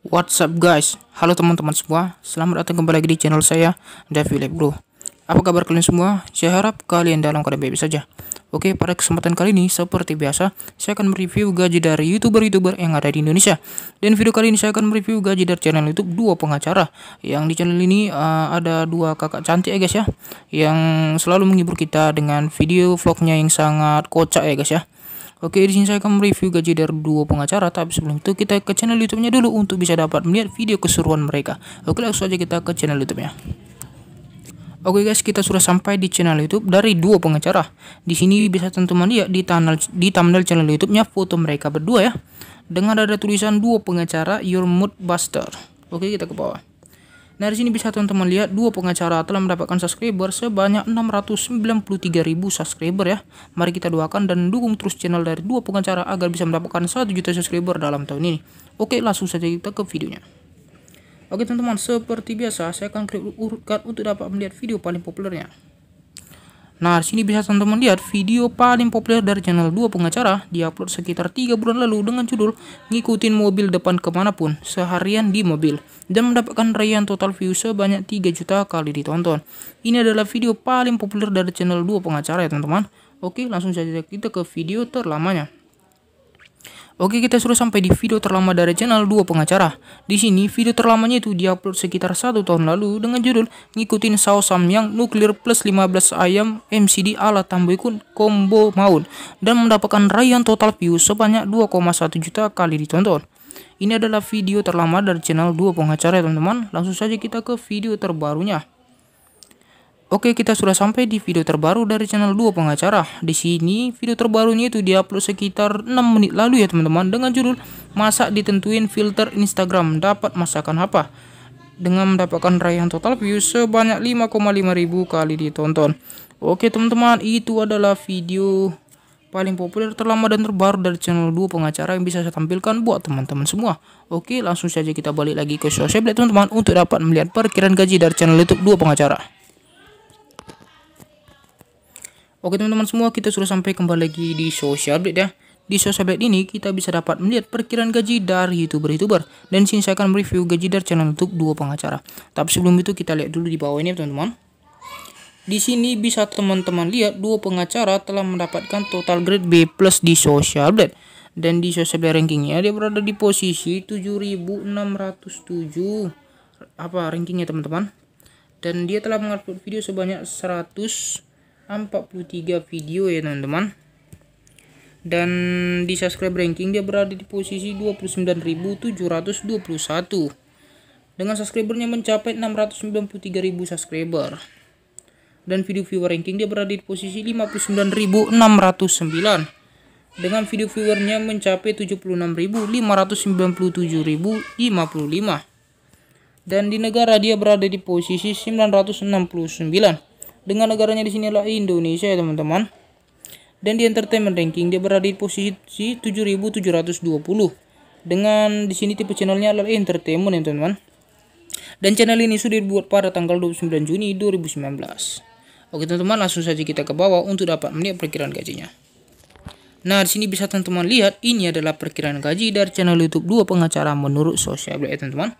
What's up guys? Halo teman-teman semua, selamat datang kembali lagi di channel saya, Davi Lab Bro. Apa kabar kalian semua? Saya harap kalian dalam keadaan baik saja. Oke, pada kesempatan kali ini, seperti biasa, saya akan mereview gaji dari YouTuber-YouTuber yang ada di Indonesia. Dan video kali ini saya akan mereview gaji dari channel YouTube dua pengacara. Yang di channel ini uh, ada dua kakak cantik ya guys ya, yang selalu menghibur kita dengan video vlognya yang sangat kocak ya guys ya. Oke, di sini saya akan mereview gaji dari dua pengacara, tapi sebelum itu kita ke channel YouTube-nya dulu untuk bisa dapat melihat video keseruan mereka. Oke, langsung aja kita ke channel YouTube-nya. Oke guys, kita sudah sampai di channel YouTube dari dua pengacara. Di sini bisa teman-teman lihat di thumbnail di thumbnail channel YouTube-nya foto mereka berdua ya. Dengan ada tulisan dua pengacara Your Mood Buster. Oke, kita ke bawah. Dari sini bisa teman-teman lihat dua pengacara telah mendapatkan subscriber sebanyak 693.000 subscriber ya. Mari kita doakan dan dukung terus channel dari dua pengacara agar bisa mendapatkan 1 juta subscriber dalam tahun ini. Oke, langsung saja kita ke videonya. Oke teman-teman, seperti biasa saya akan klik urutkan untuk dapat melihat video paling populernya. Nah, di sini bisa teman-teman lihat video paling populer dari channel 2 pengacara diupload sekitar 3 bulan lalu dengan judul Ngikutin Mobil Depan Kemanapun Seharian di Mobil dan mendapatkan raihan total views sebanyak 3 juta kali ditonton. Ini adalah video paling populer dari channel 2 pengacara ya teman-teman. Oke, langsung saja kita ke video terlamanya. Oke kita sudah sampai di video terlama dari channel dua pengacara. Di sini video terlamanya itu diupload sekitar satu tahun lalu dengan judul ngikutin saus samyang nuklir plus 15 ayam MCD ala Tambuikun combo maun dan mendapatkan raihan total views sebanyak 2,1 juta kali ditonton. Ini adalah video terlama dari channel dua pengacara ya teman-teman. Langsung saja kita ke video terbarunya. Oke, kita sudah sampai di video terbaru dari channel 2 pengacara. Di sini video terbarunya itu diupload sekitar 6 menit lalu ya teman-teman dengan judul Masak ditentuin filter Instagram dapat masakan apa. Dengan mendapatkan raihan total views sebanyak 5,5 ribu kali ditonton. Oke teman-teman, itu adalah video paling populer terlama dan terbaru dari channel 2 pengacara yang bisa saya tampilkan buat teman-teman semua. Oke, langsung saja kita balik lagi ke sosial teman-teman untuk dapat melihat perkiraan gaji dari channel YouTube 2 pengacara. Oke teman-teman semua kita sudah sampai kembali lagi di social update ya. Di social update ini kita bisa dapat melihat perkiraan gaji dari youtuber-youtuber. Dan sini saya akan mereview gaji dari channel untuk dua pengacara. Tapi sebelum itu kita lihat dulu di bawah ini teman-teman. Di sini bisa teman-teman lihat dua pengacara telah mendapatkan total grade B plus di social update. Dan di social update rankingnya dia berada di posisi 7607 apa rankingnya teman-teman. Dan dia telah mengupload video sebanyak 100 43 video ya teman-teman dan di subscribe ranking dia berada di posisi 29.721 dengan subscribernya mencapai 693.000 subscriber dan video viewer ranking dia berada di posisi 59.609 dengan video viewernya mencapai 76.597.055 dan di negara dia berada di posisi 969 dengan negaranya di sini adalah Indonesia ya teman-teman dan di entertainment ranking dia berada di posisi 7720 dengan di sini tipe channelnya adalah entertainment ya teman-teman dan channel ini sudah dibuat pada tanggal 29 Juni 2019 oke teman-teman langsung saja kita ke bawah untuk dapat melihat perkiraan gajinya nah di sini bisa teman-teman lihat ini adalah perkiraan gaji dari channel YouTube dua pengacara menurut sosial ya teman-teman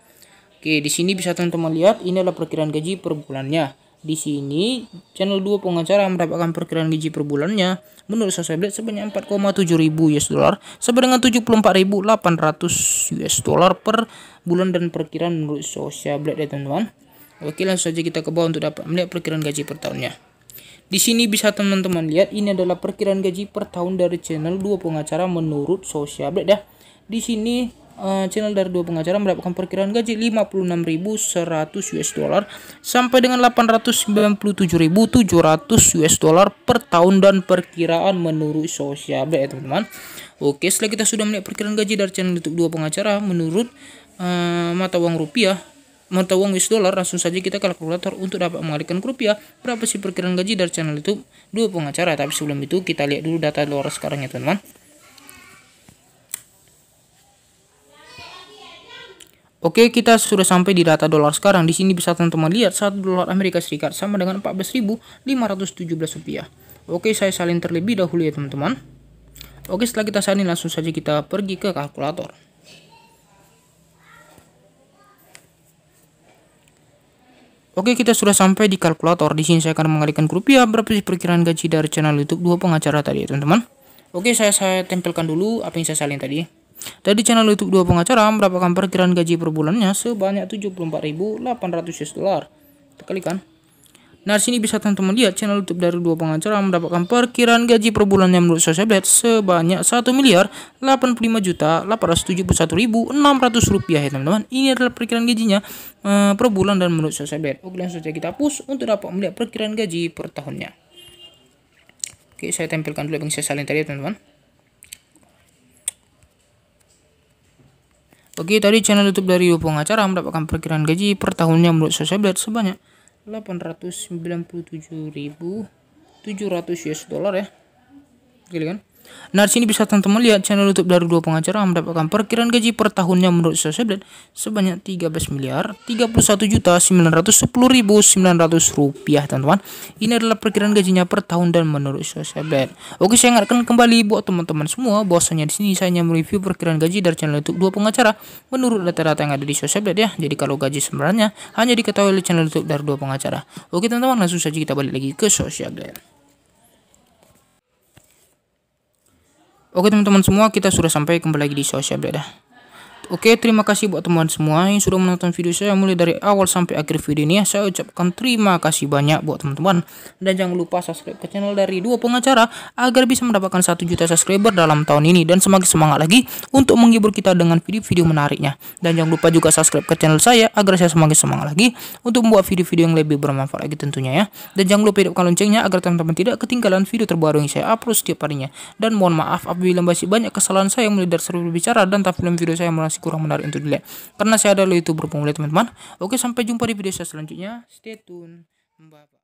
oke di sini bisa teman-teman lihat ini adalah perkiraan gaji per bulannya di sini, channel 2 pengacara mendapatkan perkiraan gaji per bulannya menurut Blade sebanyak 4,7 ribu US dollar sama dengan 74.800 US dollar per bulan dan perkiraan menurut Blade ya teman-teman. Oke langsung saja kita ke bawah untuk dapat melihat perkiraan gaji per tahunnya. Di sini bisa teman-teman lihat ini adalah perkiraan gaji per tahun dari channel 2 pengacara menurut Blade ya. Di sini Eh, channel dari dua pengacara mendapatkan perkiraan gaji 56.100 US dollar sampai dengan 897.700 US dollar per tahun dan perkiraan menurut sosial ya teman-teman. Oke, setelah kita sudah melihat perkiraan gaji dari channel YouTube dua pengacara menurut uh, mata uang rupiah mata uang US dollar langsung saja kita kalkulator untuk dapat mengalihkan ke rupiah berapa sih perkiraan gaji dari channel itu dua pengacara tapi sebelum itu kita lihat dulu data luar sekarang ya teman-teman Oke, kita sudah sampai di data dolar sekarang. Di sini bisa teman-teman lihat 1 dolar Amerika Serikat sama dengan 14.517 rupiah. Oke, saya salin terlebih dahulu ya teman-teman. Oke, setelah kita salin langsung saja kita pergi ke kalkulator. Oke, kita sudah sampai di kalkulator. Di sini saya akan mengalihkan ke rupiah ya, berapa sih perkiraan gaji dari channel YouTube dua pengacara tadi ya teman-teman. Oke, saya saya tempelkan dulu apa yang saya salin tadi. Dari channel YouTube dua pengacara mendapatkan perkiraan gaji per bulannya sebanyak 74.800 US dolar. Kita kan Nah, sini bisa teman-teman lihat channel YouTube dari dua pengacara mendapatkan perkiraan gaji per bulannya menurut Blade sebanyak 1 miliar 85 juta 871.600 rupiah ya teman-teman. Ini adalah perkiraan gajinya uh, per bulan dan menurut Blade. Oke, langsung saja kita push untuk dapat melihat perkiraan gaji per tahunnya. Oke, saya tempelkan dulu yang ya, saya salin tadi ya teman-teman. Oke tadi channel YouTube dari Yo acara mendapatkan perkiraan gaji per tahunnya menurut Socialblad sebanyak 897.700 US dollar ya. Gila kan? Nah, di sini bisa teman-teman lihat channel YouTube dari dua pengacara mendapatkan perkiraan gaji per tahunnya menurut Soseblet sebanyak 13 miliar 31 juta sepuluh ribu ratus rupiah teman-teman. Ini adalah perkiraan gajinya per tahun dan menurut Soseblet. Oke, saya ingatkan kembali buat teman-teman semua bahwasanya di sini saya hanya mereview perkiraan gaji dari channel YouTube dua pengacara menurut data-data yang ada di Soseblet ya. Jadi kalau gaji sebenarnya hanya diketahui oleh channel YouTube dari dua pengacara. Oke, teman-teman, langsung saja kita balik lagi ke Soseblet. Oke teman-teman semua, kita sudah sampai kembali lagi di sosial berada. Oke, terima kasih buat teman semua yang sudah menonton video saya mulai dari awal sampai akhir video ini. Ya. Saya ucapkan terima kasih banyak buat teman-teman. Dan jangan lupa subscribe ke channel dari dua pengacara agar bisa mendapatkan 1 juta subscriber dalam tahun ini. Dan semakin semangat lagi untuk menghibur kita dengan video-video menariknya. Dan jangan lupa juga subscribe ke channel saya agar saya semakin semangat lagi untuk membuat video-video yang lebih bermanfaat lagi tentunya ya. Dan jangan lupa hidupkan loncengnya agar teman-teman tidak ketinggalan video terbaru yang saya upload setiap harinya. Dan mohon maaf apabila masih banyak kesalahan saya mulai dari seru berbicara dan tampilan video saya masih kurang menarik untuk dilihat karena saya adalah youtuber pemula teman-teman oke sampai jumpa di video saya selanjutnya stay tune bye, -bye.